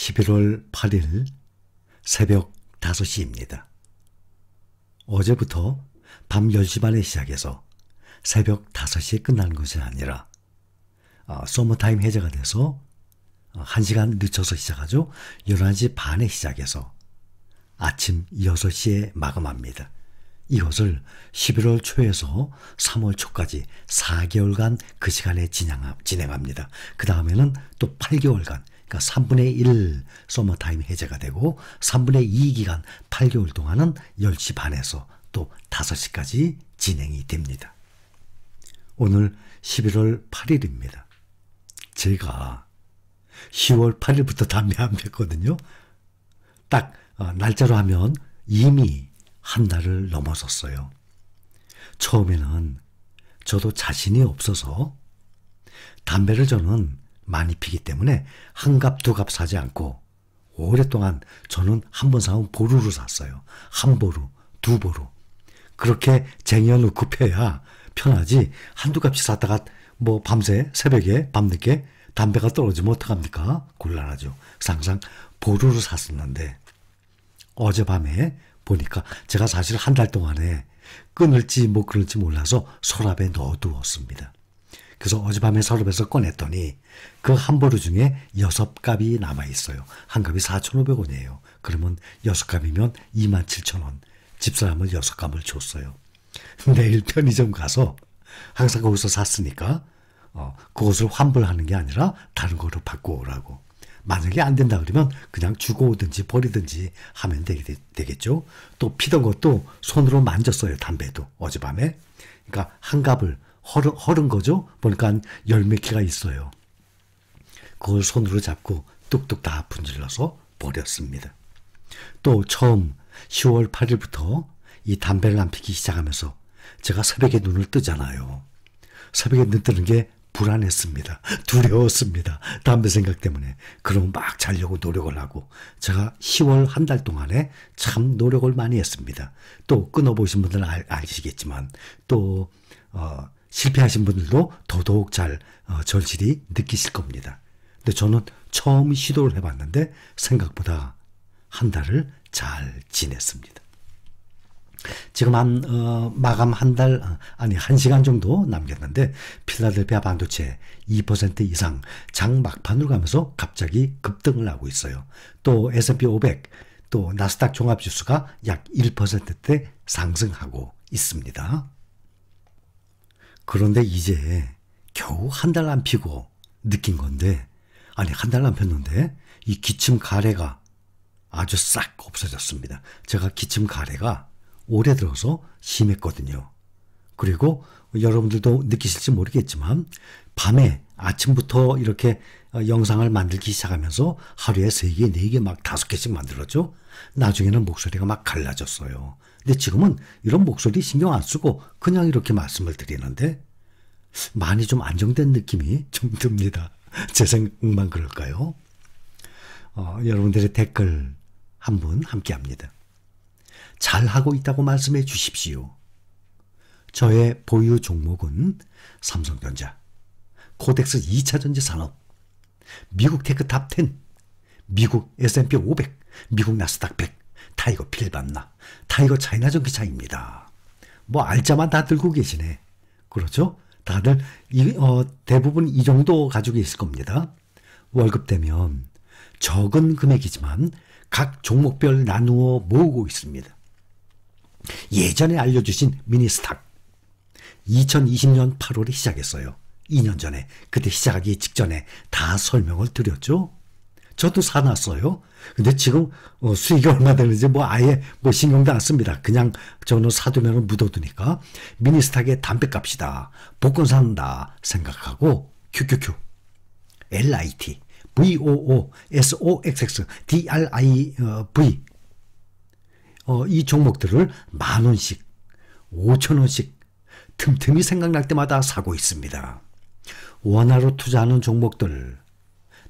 11월 8일 새벽 5시입니다. 어제부터 밤 10시 반에 시작해서 새벽 5시에 끝난 것이 아니라 아, 서머타임 해제가 돼서 1시간 아, 늦춰서 시작하죠. 11시 반에 시작해서 아침 6시에 마감합니다. 이것을 11월 초에서 3월 초까지 4개월간 그 시간에 진행합니다. 그 다음에는 또 8개월간 그러니까 3분의 1 소머타임 해제가 되고 3분의 2 기간 8개월 동안은 10시 반에서 또 5시까지 진행이 됩니다. 오늘 11월 8일입니다. 제가 10월 8일부터 담배 안 폈거든요. 딱 어, 날짜로 하면 이미 한 달을 넘어섰어요. 처음에는 저도 자신이 없어서 담배를 저는 많이 피기 때문에 한 갑, 두갑 사지 않고 오랫동안 저는 한 번사온 보루로 샀어요. 한 보루, 두 보루. 그렇게 쟁여놓고 펴야 편하지 한두 갑씩 샀다가 뭐 밤새, 새벽에, 밤늦게 담배가 떨어지면 어떡합니까? 곤란하죠. 상상 보루로 샀었는데 어젯밤에 보니까 제가 사실 한 달 동안에 끊을지 못 끊을지 몰라서 서랍에 넣어두었습니다. 그래서 어젯밤에 서랍에서 꺼냈더니 그 함보루 중에 여섯 값이 남아 있어요. 한 값이 4,500원이에요. 그러면 여섯 값이면 27,000원. 집사람은 여섯 값을 줬어요. 내일 편의점 가서 항상 거기서 샀으니까 어, 그것을 환불하는 게 아니라 다른 거로 바꿔 오라고. 만약에 안 된다 그러면 그냥 주고 오든지 버리든지 하면 되겠죠. 또 피던 것도 손으로 만졌어요, 담배도. 어젯밤에. 그러니까 한 갑을 허른, 허른 거죠. 보니까 열몇 개가 있어요. 그걸 손으로 잡고 뚝뚝 다 분질러서 버렸습니다. 또 처음 10월 8일부터 이 담배를 안 피기 시작하면서 제가 새벽에 눈을 뜨잖아요. 새벽에 눈 뜨는 게 불안했습니다. 두려웠습니다. 담배 생각 때문에. 그럼 막 자려고 노력을 하고 제가 10월 한 달 동안에 참 노력을 많이 했습니다. 또 끊어보신 분들은 알, 시겠지만또 어, 실패하신 분들도 더더욱 잘 어, 절실히 느끼실 겁니다. 근데 저는 처음 시도를 해봤는데 생각보다 한 달을 잘 지냈습니다. 지금 한 어, 마감 한달 어, 아니 한 시간 정도 남겼는데 필라델피아 반도체 2% 이상 장 막판으로 가면서 갑자기 급등을 하고 있어요. 또 S&P 500, 또 나스닥 종합지수가 약 1%대 상승하고 있습니다. 그런데 이제 겨우 한 달 안 피고 느낀 건데, 아니, 한 달 안 폈는데, 이 기침 가래가 아주 싹 없어졌습니다. 제가 기침 가래가 오래 들어서 심했거든요. 그리고 여러분들도 느끼실지 모르겠지만, 밤에 아침부터 이렇게 어, 영상을 만들기 시작하면서 하루에 3개, 4개, 막 5개씩 만들었죠? 나중에는 목소리가 막 갈라졌어요. 근데 지금은 이런 목소리 신경 안 쓰고 그냥 이렇게 말씀을 드리는데 많이 좀 안정된 느낌이 좀 듭니다. 제 생각만 그럴까요? 어, 여러분들의 댓글 한 분 함께 합니다. 잘하고 있다고 말씀해 주십시오. 저의 보유 종목은 삼성전자, 코덱스 2차전지 산업, 미국 테크 탑10, 미국 S&P 500, 미국 나스닥 100, 타이거 필반나, 타이거 차이나 전기차입니다. 뭐 알자만 다 들고 계시네. 그렇죠? 다들 이, 어, 대부분 이 정도 가지고 있을 겁니다. 월급 되면 적은 금액이지만 각 종목별 나누어 모으고 있습니다. 예전에 알려주신 미니스탁 2020년 8월에 시작했어요. 2년 전에 그때 시작하기 직전에 다 설명을 드렸죠. 저도 사놨어요. 근데 지금 어, 수익이 얼마 되는지 뭐 아예 뭐 신경도 안 씁니다. 그냥 저는 사두면 묻어두니까 미니스탁의 담배값이다. 복권 산다 생각하고 QQQ LIT VOO SOXX DRIV 어, 어, 이 종목들을 만 원씩 5천 원씩 틈틈이 생각날 때마다 사고 있습니다. 원화로 투자하는 종목들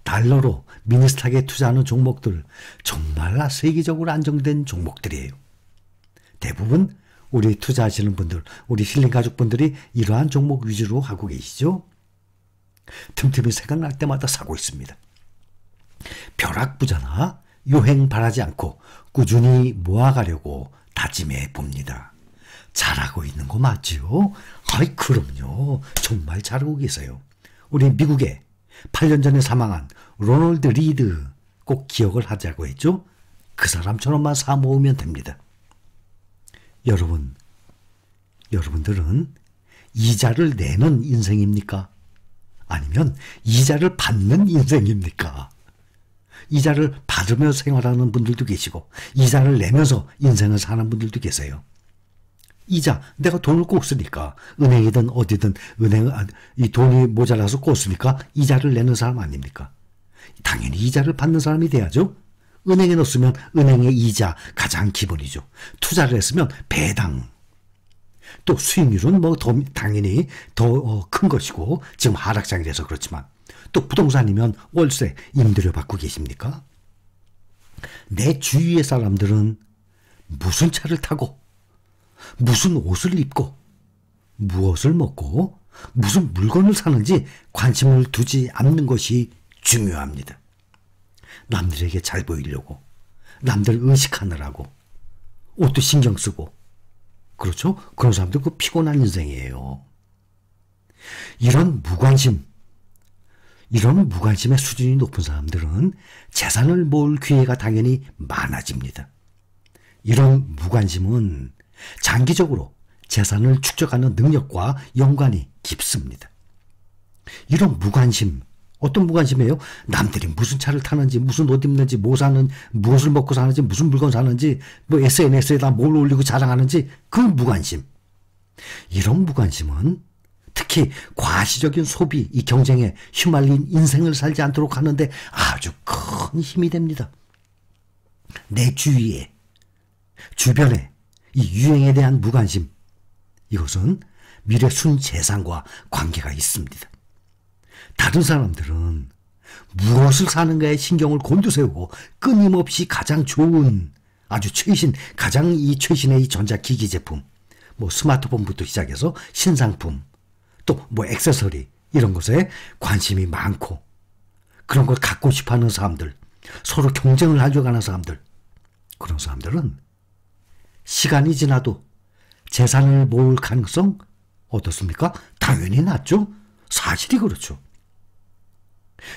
달러로 미니스탁에 투자하는 종목들 정말 세계적으로 안정된 종목들이에요. 대부분 우리 투자하시는 분들, 우리 힐링 가족분들이 이러한 종목 위주로 하고 계시죠? 틈틈이 생각날 때마다 사고 있습니다. 벼락부자나 요행 바라지 않고 꾸준히 모아가려고 다짐해 봅니다. 잘하고 있는 거 맞지요? 아이, 그럼요. 정말 잘하고 계세요. 우리 미국의 8년 전에 사망한 로널드 리드 꼭 기억을 하자고 했죠. 그 사람처럼만 사모으면 됩니다. 여러분, 여러분들은 이자를 내는 인생입니까? 아니면 이자를 받는 인생입니까? 이자를 받으며 생활하는 분들도 계시고, 이자를 내면서 인생을 사는 분들도 계세요. 이자 내가 돈을 꼽으니까 은행이든 어디든 은행 아, 이 돈이 모자라서 꼽으니까 이자를 내는 사람 아닙니까? 당연히 이자를 받는 사람이 돼야죠. 은행에 넣었으면 은행의 이자 가장 기본이죠. 투자를 했으면 배당. 또 수익률은 뭐 더, 당연히 더큰 어, 것이고 지금 하락장이돼서 그렇지만 또 부동산이면 월세 임대료 받고 계십니까? 내 주위의 사람들은 무슨 차를 타고 무슨 옷을 입고, 무엇을 먹고, 무슨 물건을 사는지 관심을 두지 않는 것이 중요합니다. 남들에게 잘 보이려고, 남들 의식하느라고, 옷도 신경 쓰고, 그렇죠? 그런 사람들 그 피곤한 인생이에요. 이런 무관심, 이런 무관심의 수준이 높은 사람들은 재산을 모을 기회가 당연히 많아집니다. 이런 무관심은 장기적으로 재산을 축적하는 능력과 연관이 깊습니다. 이런 무관심, 어떤 무관심이에요? 남들이 무슨 차를 타는지, 무슨 옷 입는지, 뭐 사는, 무엇을 먹고 사는지, 무슨 물건 사는지, 뭐 SNS에다 뭘 올리고 자랑하는지, 그 무관심. 이런 무관심은 특히 과시적인 소비, 이 경쟁에 휘말린 인생을 살지 않도록 하는데 아주 큰 힘이 됩니다. 내 주위에, 주변에 이 유행에 대한 무관심, 이것은 미래 순재산과 관계가 있습니다. 다른 사람들은 무엇을 사는가에 신경을 곤두세우고 끊임없이 가장 좋은 아주 최신 가장 이 최신의 이 전자기기 제품 뭐 스마트폰부터 시작해서 신상품 또 뭐 액세서리 이런 것에 관심이 많고 그런 걸 갖고 싶어하는 사람들 서로 경쟁을 하려고 하는 사람들 그런 사람들은 시간이 지나도 재산을 모을 가능성 어떻습니까? 당연히 낮죠. 사실이 그렇죠.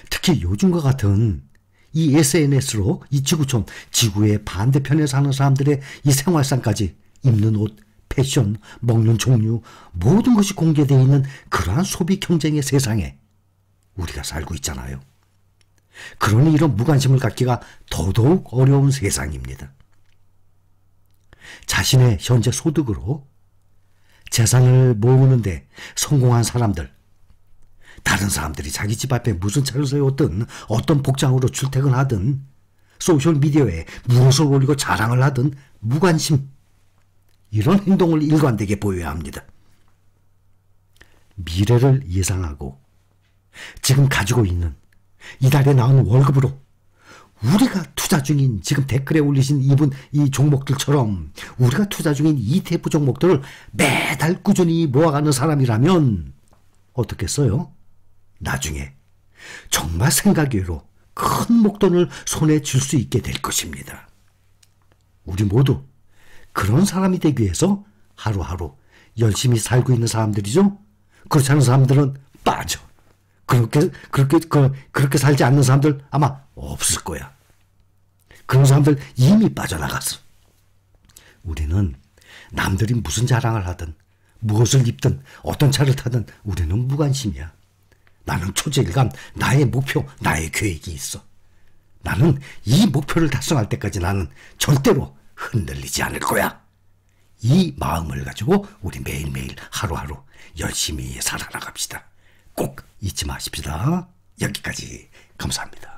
특히 요즘과 같은 이 SNS로 이 지구촌, 지구의 반대편에 사는 사람들의 이 생활상까지 입는 옷, 패션, 먹는 종류, 모든 것이 공개되어 있는 그러한 소비 경쟁의 세상에 우리가 살고 있잖아요. 그러니 이런 무관심을 갖기가 더더욱 어려운 세상입니다. 자신의 현재 소득으로 재산을 모으는데 성공한 사람들, 다른 사람들이 자기 집 앞에 무슨 차를 세웠든 어떤 복장으로 출퇴근하든 소셜미디어에 무엇을 올리고 자랑을 하든 무관심 이런 행동을 일관되게 보여야 합니다. 미래를 예상하고 지금 가지고 있는 이달에 나온 월급으로 우리가 투자 중인 지금 댓글에 올리신 이분 이 종목들처럼 우리가 투자 중인 ETF 종목들을 매달 꾸준히 모아가는 사람이라면 어떻겠어요? 나중에 정말 생각외로 큰 목돈을 손에 쥘 수 있게 될 것입니다. 우리 모두 그런 사람이 되기 위해서 하루하루 열심히 살고 있는 사람들이죠. 그렇지 않은 사람들은 빠져. 그렇게 그렇게 그, 그렇게 살지 않는 사람들 아마 없을 거야. 그런 사람들 이미 빠져나갔어. 우리는 남들이 무슨 자랑을 하든 무엇을 입든 어떤 차를 타든 우리는 무관심이야. 나는 초질감, 나의 목표, 나의 계획이 있어. 나는 이 목표를 달성할 때까지 나는 절대로 흔들리지 않을 거야. 이 마음을 가지고 우리 매일매일 하루하루 열심히 살아나갑시다. 꼭 잊지 마십시다. 여기까지 감사합니다.